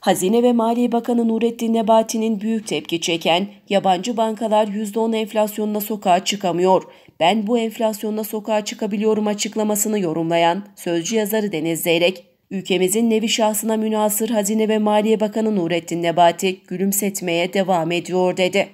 Hazine ve Maliye Bakanı Nurettin Nebati'nin büyük tepki çeken yabancı bankalar %10 enflasyonuna sokağa çıkamıyor. Ben bu enflasyonla sokağa çıkabiliyorum açıklamasını yorumlayan sözcü yazarı Deniz Zeyrek, ülkemizin nevi şahsına münasır Hazine ve Maliye Bakanı Nurettin Nebati gülümsetmeye devam ediyor dedi.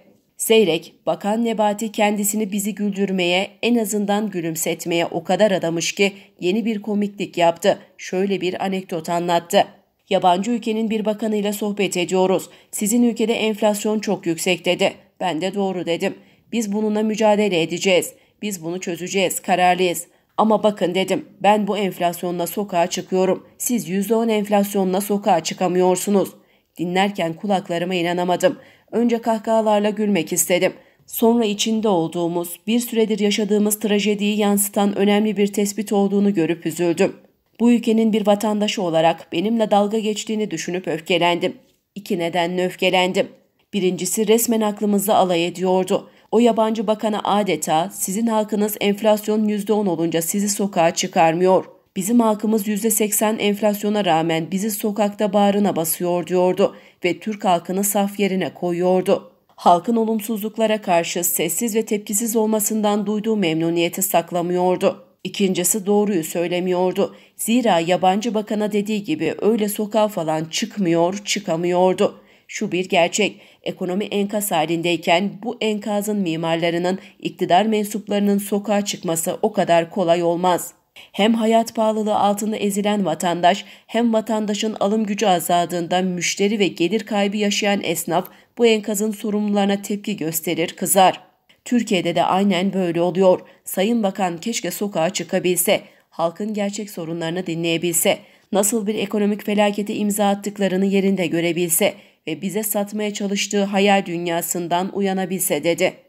Seyrek, Bakan Nebati kendisini bizi güldürmeye, en azından gülümsetmeye o kadar adamış ki yeni bir komiklik yaptı. Şöyle bir anekdot anlattı. Yabancı ülkenin bir bakanıyla sohbet ediyoruz. Sizin ülkede enflasyon çok yüksek dedi. Ben de doğru dedim. Biz bununla mücadele edeceğiz. Biz bunu çözeceğiz, kararlıyız. Ama bakın dedim ben bu enflasyonla sokağa çıkıyorum. Siz %10 enflasyonla sokağa çıkamıyorsunuz. Dinlerken kulaklarıma inanamadım. Önce kahkahalarla gülmek istedim. Sonra içinde olduğumuz, bir süredir yaşadığımız trajediyi yansıtan önemli bir tespit olduğunu görüp üzüldüm. Bu ülkenin bir vatandaşı olarak benimle dalga geçtiğini düşünüp öfkelendim. İki nedenle öfkelendim. Birincisi resmen aklımızda alay ediyordu. O yabancı bakana adeta sizin halkınız enflasyon %10 olunca sizi sokağa çıkarmıyor. Bizim halkımız %80 enflasyona rağmen bizi sokakta bağrına basıyor diyordu ve Türk halkını saf yerine koyuyordu. Halkın olumsuzluklara karşı sessiz ve tepkisiz olmasından duyduğu memnuniyeti saklamıyordu. İkincisi doğruyu söylemiyordu. Zira yabancı bakana dediği gibi öyle sokağa falan çıkmıyor, çıkamıyordu. Şu bir gerçek, ekonomi enkaz halindeyken bu enkazın mimarlarının, iktidar mensuplarının sokağa çıkması o kadar kolay olmaz.'' Hem hayat pahalılığı altında ezilen vatandaş hem vatandaşın alım gücü azaldığında müşteri ve gelir kaybı yaşayan esnaf bu enkazın sorumlularına tepki gösterir, kızar. Türkiye'de de aynen böyle oluyor. Sayın Bakan keşke sokağa çıkabilse, halkın gerçek sorunlarını dinleyebilse, nasıl bir ekonomik felakete imza attıklarını yerinde görebilse ve bize satmaya çalıştığı hayal dünyasından uyanabilse dedi.